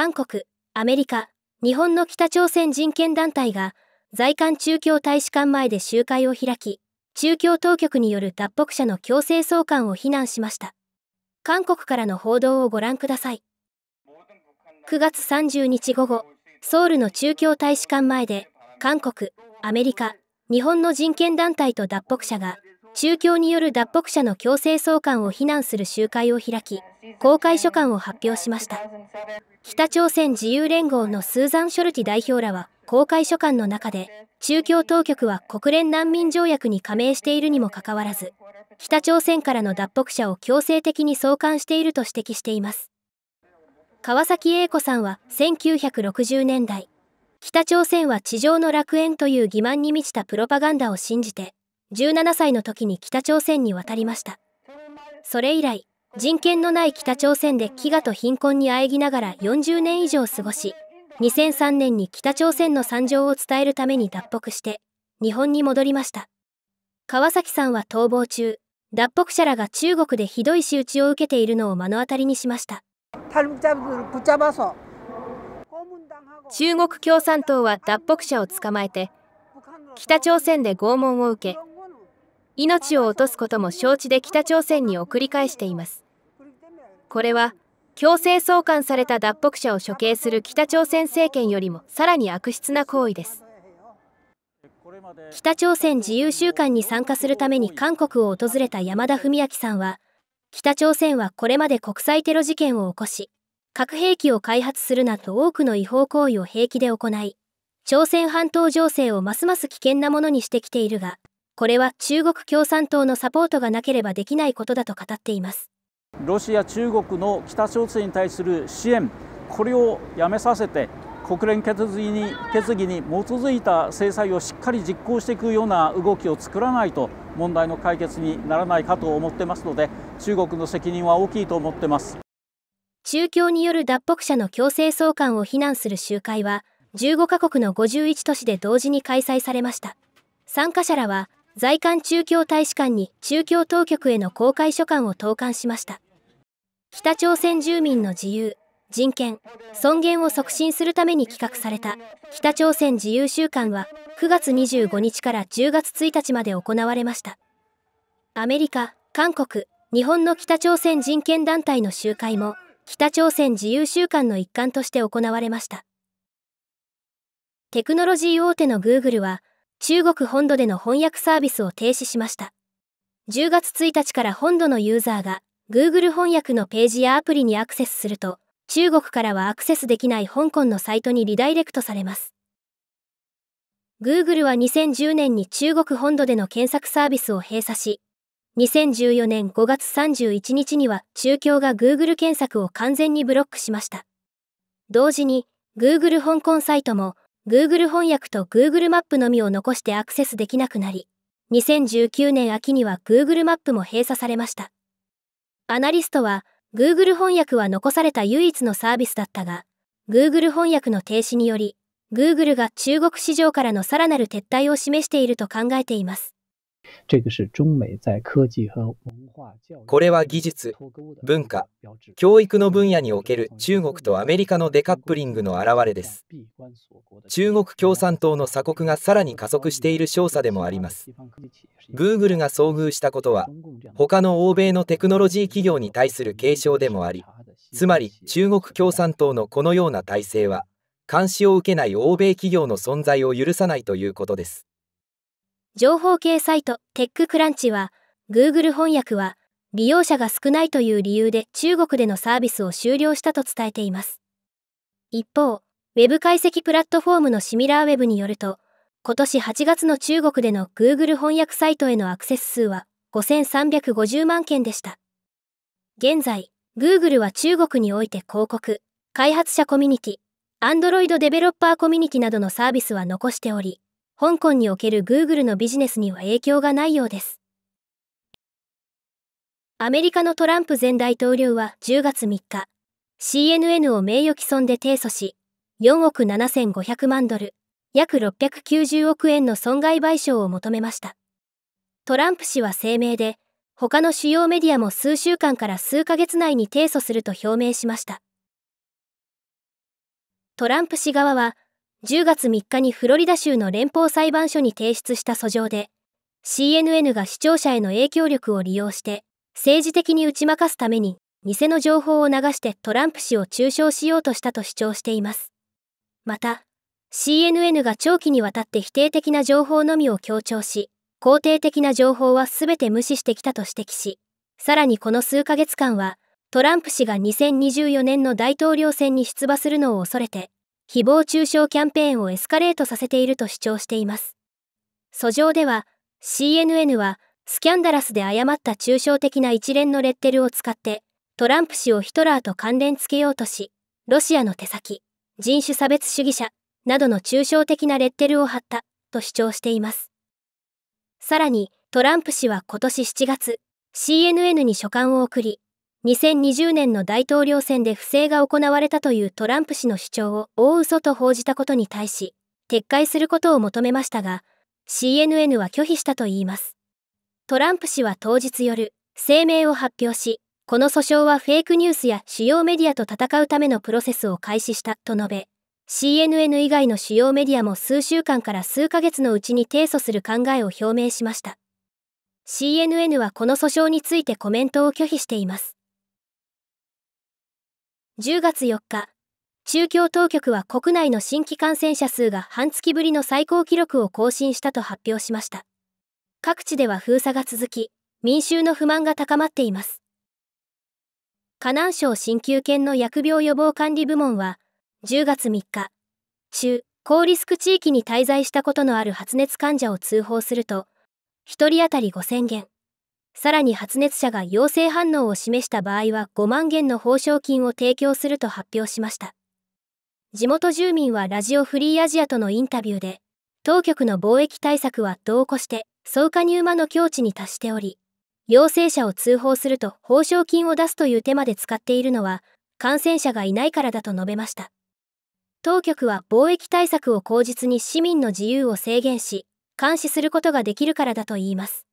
韓国、アメリカ、日本の北朝鮮人権団体が在韓中共大使館前で集会を開き、中共当局による脱北者の強制送還を非難しました。韓国からの報道をご覧ください。9月30日午後、ソウルの中共大使館前で、韓国、アメリカ、日本の人権団体と脱北者が中共による脱北者の強制送還を非難する集会を開き、公開書簡を発表しました。北朝鮮自由連合のスーザン・ショルティ代表らは、公開書簡の中で、中共当局は国連難民条約に加盟しているにもかかわらず、北朝鮮からの脱北者を強制的に送還していると指摘しています。川崎英子さんは1960年代、北朝鮮は地上の楽園という欺瞞に満ちたプロパガンダを信じて、17歳の時に北朝鮮に渡りましたそれ以来人権のない北朝鮮で飢餓と貧困にあえぎながら40年以上過ごし2003年に北朝鮮の惨状を伝えるために脱北して日本に戻りました川崎さんは逃亡中脱北者らが中国でひどい仕打ちを受けているのを目の当たりにしました中国共産党は脱北者を捕まえて北朝鮮で拷問を受け命を落とすことも承知で北朝鮮に送り返していますこれは強制送還された脱北者を処刑する北朝鮮政権よりもさらに悪質な行為です北朝鮮自由週間に参加するために韓国を訪れた山田文明さんは北朝鮮はこれまで国際テロ事件を起こし核兵器を開発するなど多くの違法行為を平気で行い朝鮮半島情勢をますます危険なものにしてきているがこれは中国共産党のサポートがなければできないことだと語っていますロシア、中国の北朝鮮に対する支援、これをやめさせて、国連決議に決議に基づいた制裁をしっかり実行していくような動きを作らないと、問題の解決にならないかと思ってますので、中国の責任は大きいと思ってます。中共による脱北者の強制送還を非難する集会は、15カ国の51都市で同時に開催されました。参加者らは、在韓中共大使館に中共当局への公開書簡を投函しました北朝鮮住民の自由人権尊厳を促進するために企画された北朝鮮自由週間は9月25日から10月1日まで行われましたアメリカ韓国日本の北朝鮮人権団体の集会も北朝鮮自由週間の一環として行われましたテクノロジー大手の Google は中国本土での翻訳サービスを停止しました。10月1日から本土のユーザーが Google 翻訳のページやアプリにアクセスすると、中国からはアクセスできない香港のサイトにリダイレクトされます。Google は2010年に中国本土での検索サービスを閉鎖し、2014年5月31日には中共が Google 検索を完全にブロックしました。同時に、Google 香港サイトも Google 翻訳と Google マップのみを残してアクセスできなくなり、2019年秋には Google マップも閉鎖されました。アナリストは、Google 翻訳は残された唯一のサービスだったが、Google 翻訳の停止により、Google が中国市場からのさらなる撤退を示していると考えています。これは技術、文化、教育の分野における中国とアメリカのデカップリングの表れです。中国共産党の鎖国がさらに加速している少佐でもあります。Google が遭遇したことは、他の欧米のテクノロジー企業に対する警鐘でもあり、つまり中国共産党のこのような体制は、監視を受けない欧米企業の存在を許さないということです。情報系サイトテッククランチは Google 翻訳は利用者が少ないという理由で中国でのサービスを終了したと伝えています。一方、Web 解析プラットフォームのシミラーウェブによると、今年8月の中国での Google 翻訳サイトへのアクセス数は5350万件でした。現在、Google は中国において広告、開発者コミュニティ、Android デベロッパーコミュニティなどのサービスは残しており、香港における Google のビジネスには影響がないようです。アメリカのトランプ前大統領は10月3日、CNN を名誉毀損で提訴し、4億7500万ドル、約690億円の損害賠償を求めました。トランプ氏は声明で、他の主要メディアも数週間から数ヶ月内に提訴すると表明しました。トランプ氏側は、10月3日にフロリダ州の連邦裁判所に提出した訴状で、CNN が視聴者への影響力を利用して、政治的に打ち負かすために、偽の情報を流してトランプ氏を中傷しようとしたと主張しています。また、CNN が長期にわたって否定的な情報のみを強調し、肯定的な情報はすべて無視してきたと指摘し、さらにこの数ヶ月間は、トランプ氏が2024年の大統領選に出馬するのを恐れて、誹謗中傷キャンペーンをエスカレートさせていると主張しています。訴状では、CNN は、スキャンダラスで誤った抽象的な一連のレッテルを使って、トランプ氏をヒトラーと関連つけようとし、ロシアの手先、人種差別主義者、などの抽象的なレッテルを貼ったと主張しています。さらに、トランプ氏は今年7月、CNN に書簡を送り、2020年の大統領選で不正が行われたというトランプ氏の主張を大嘘と報じたことに対し、撤回することを求めましたが、CNN は拒否したといいます。トランプ氏は当日夜、声明を発表し、この訴訟はフェイクニュースや主要メディアと戦うためのプロセスを開始したと述べ、CNN 以外の主要メディアも数週間から数ヶ月のうちに提訴する考えを表明しました。CNN はこの訴訟についてコメントを拒否しています。10月4日、中共当局は国内の新規感染者数が半月ぶりの最高記録を更新したと発表しました。各地では封鎖が続き、民衆の不満が高まっています。河南省鍼灸研の薬病予防管理部門は、10月3日、中、高リスク地域に滞在したことのある発熱患者を通報すると、1人当たり5000元、さらに発熱者が陽性反応を示した場合は5万元の報奨金を提供すると発表しました。地元住民はラジオフリーアジアとのインタビューで、当局の貿易対策は度を越して、総加入間の境地に達しており、陽性者を通報すると報奨金を出すという手まで使っているのは、感染者がいないからだと述べました。当局は貿易対策を口実に市民の自由を制限し、監視することができるからだといいます。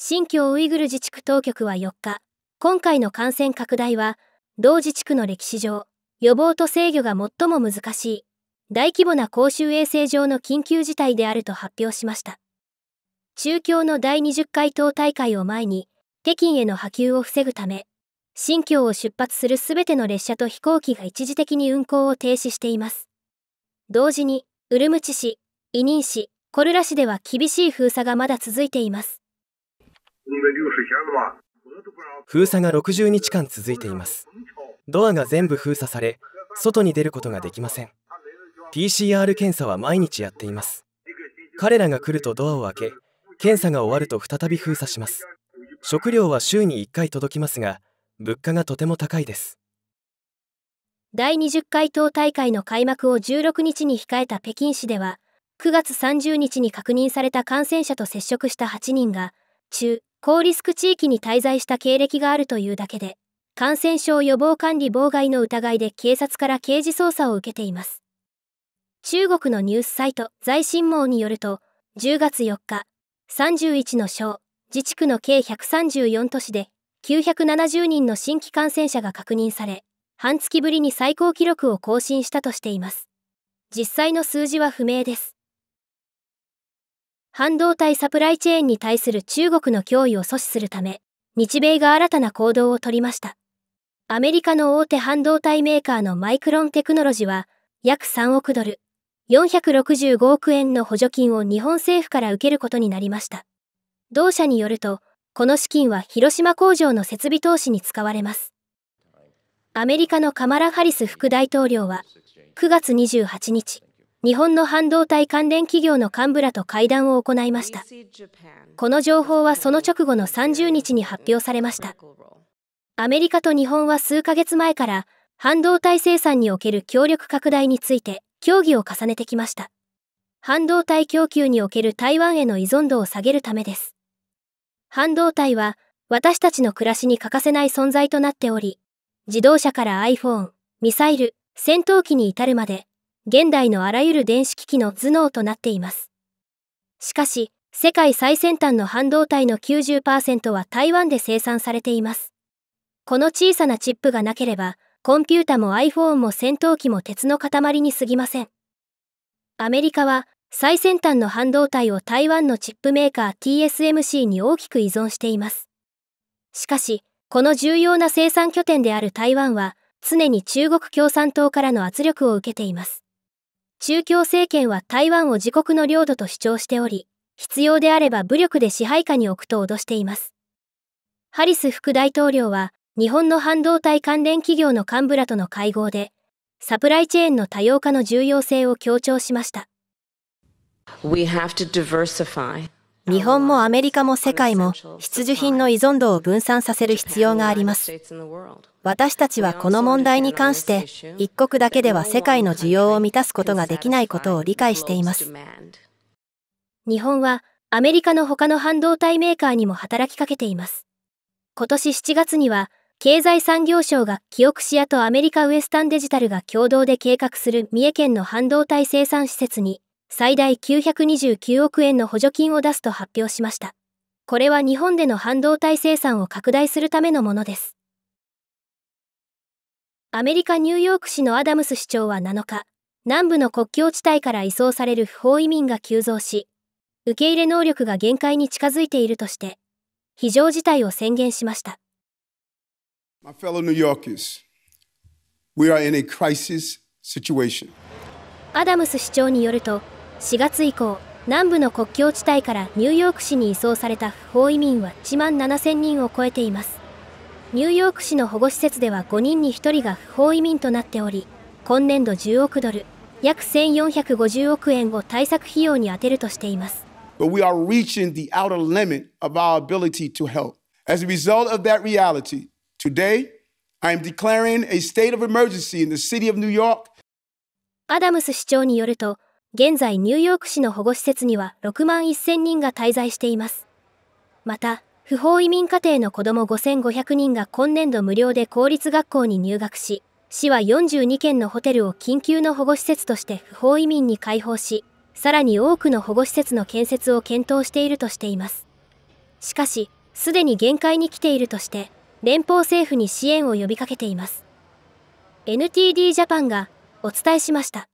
新疆ウイグル自治区当局は4日、今回の感染拡大は、同自治区の歴史上、予防と制御が最も難しい、大規模な公衆衛生上の緊急事態であると発表しました。中共の第20回党大会を前に、北京への波及を防ぐため、新疆を出発するすべての列車と飛行機が一時的に運行を停止しています。同時に、ウルムチ市、イニン市、コルラ市では厳しい封鎖がまだ続いています。封鎖が60日間続いています。ドアが全部封鎖され、外に出ることができません。PCR 検査は毎日やっています。彼らが来るとドアを開け、検査が終わると再び封鎖します。食料は週に1回届きますが、物価がとても高いです。第20回党大会の開幕を16日に控えた北京市では、9月30日に確認された感染者と接触した8人が、中、高リスク地域に滞在した経歴があるというだけで、感染症予防管理妨害の疑いで警察から刑事捜査を受けています。中国のニュースサイト財新網によると、10月4日、31の省、自治区の計134都市で970人の新規感染者が確認され、半月ぶりに最高記録を更新したとしています。実際の数字は不明です。半導体サプライチェーンに対する中国の脅威を阻止するため、日米が新たな行動をとりました。アメリカの大手半導体メーカーのマイクロンテクノロジーは、約3億ドル、465億円の補助金を日本政府から受けることになりました。同社によると、この資金は広島工場の設備投資に使われます。アメリカのカマラ・ハリス副大統領は、9月28日、日本の半導体関連企業の幹部らと会談を行いましたこの情報はその直後の30日に発表されましたアメリカと日本は数ヶ月前から半導体生産における協力拡大について協議を重ねてきました半導体供給における台湾への依存度を下げるためです半導体は私たちの暮らしに欠かせない存在となっており自動車から iPhone ミサイル戦闘機に至るまで現代のあらゆる電子機器の頭脳となっています。しかし、世界最先端の半導体の90%は台湾で生産されています。この小さなチップがなければ、コンピュータも iPhone も戦闘機も鉄の塊に過ぎません。アメリカは最先端の半導体を台湾のチップメーカー TSMC に大きく依存しています。しかし、この重要な生産拠点である台湾は常に中国共産党からの圧力を受けています。中共政権は台湾を自国の領土と主張しており、必要であれば武力で支配下に置くと脅しています。ハリス副大統領は、日本の半導体関連企業の幹部らとの会合で、サプライチェーンの多様化の重要性を強調しました。We have to diversify. 日本もアメリカも世界も必需品の依存度を分散させる必要があります。私たちはこの問題に関して、一国だけでは世界の需要を満たすことができないことを理解しています。日本はアメリカの他の半導体メーカーにも働きかけています。今年7月には、経済産業省がキオクシアとアメリカウエスタンデジタルが共同で計画する三重県の半導体生産施設に最大929億円の補助金を出すと発表しました。これは日本での半導体生産を拡大するためのものです。アメリカ・ニューヨーク市のアダムス市長は7日、南部の国境地帯から移送される不法移民が急増し、受け入れ能力が限界に近づいているとして、非常事態を宣言しました。My fellow New Yorkers, we are in a crisis situation. アダムス市長によると、4月以降南部の国境地帯からニューヨーク市に移送された不法移民は1万7000人を超えていますニューヨーク市の保護施設では5人に1人が不法移民となっており今年度10億ドル約1450億円を対策費用に充てるとしています But we are reaching the outer limit of our ability to help. As a result of that reality, today I am declaring a state of emergency in the city of New York. アダムス市長によると、現在ニューヨーク市の保護施設には6万1000人が滞在しています。また、不法移民家庭の子ども5500人が今年度無料で公立学校に入学し、市は42件のホテルを緊急の保護施設として不法移民に開放し、さらに多くの保護施設の建設を検討しているとしています。しかし、すでに限界に来ているとして、連邦政府に支援を呼びかけています。NTD ジャパンがお伝えしました。